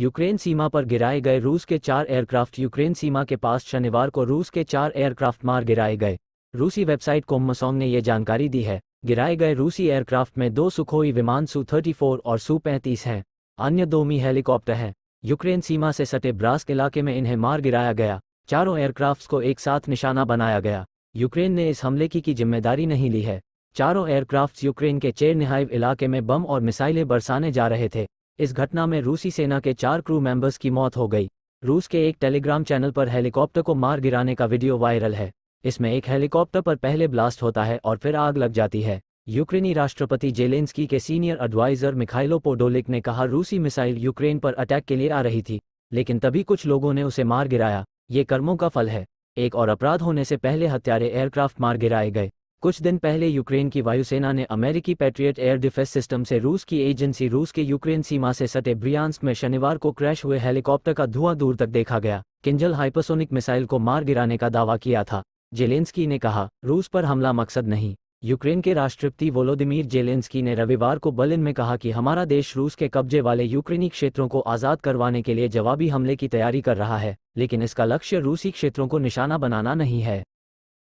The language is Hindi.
यूक्रेन सीमा पर गिराए गए रूस के चार एयरक्राफ्ट यूक्रेन सीमा के पास शनिवार को रूस के चार एयरक्राफ्ट मार गिराए गए रूसी वेबसाइट कोमसोंग ने यह जानकारी दी है गिराए गए रूसी एयरक्राफ्ट में दो सुखोई विमान सू 34 और सू 35 हैं अन्य दो मी हेलीकॉप्टर हैं यूक्रेन सीमा से सटे ब्रास इलाके में इन्हें मार गिराया गया चारों एयरक्राफ्ट को एक साथ निशाना बनाया गया यूक्रेन ने इस हमले की, की जिम्मेदारी नहीं ली है चारों एयरक्राफ्ट यूक्रेन के चेर इलाके में बम और मिसाइलें बरसाने जा रहे थे इस घटना में रूसी सेना के चार क्रू मेंबर्स की मौत हो गई रूस के एक टेलीग्राम चैनल पर हेलीकॉप्टर को मार गिराने का वीडियो वायरल है इसमें एक हेलीकॉप्टर पर पहले ब्लास्ट होता है और फिर आग लग जाती है यूक्रेनी राष्ट्रपति जेलेंस्की के सीनियर एडवाइजर मिखाइलो पोडोलिक ने कहा रूसी मिसाइल यूक्रेन पर अटैक के लिए आ रही थी लेकिन तभी कुछ लोगों ने उसे मार गिराया ये कर्मों का फल है एक और अपराध होने से पहले हत्यारे एयरक्राफ्ट मार गिराए गए कुछ दिन पहले यूक्रेन की वायुसेना ने अमेरिकी पैट्रियट एयर डिफेंस सिस्टम से रूस की एजेंसी रूस के यूक्रेन सीमा से सटे ब्रियांस में शनिवार को क्रैश हुए हेलीकॉप्टर का धुआं दूर तक देखा गया किंजल हाइपरसोनिक मिसाइल को मार गिराने का दावा किया था जेलेंस्की ने कहा रूस पर हमला मकसद नहीं यूक्रेन के राष्ट्रपति वोलोदिमिर जेलेंस्की ने रविवार को बलिन में कहा कि हमारा देश रूस के कब्जे वाले यूक्रेनी क्षेत्रों को आज़ाद करवाने के लिए जवाबी हमले की तैयारी कर रहा है लेकिन इसका लक्ष्य रूसी क्षेत्रों को निशाना बनाना नहीं है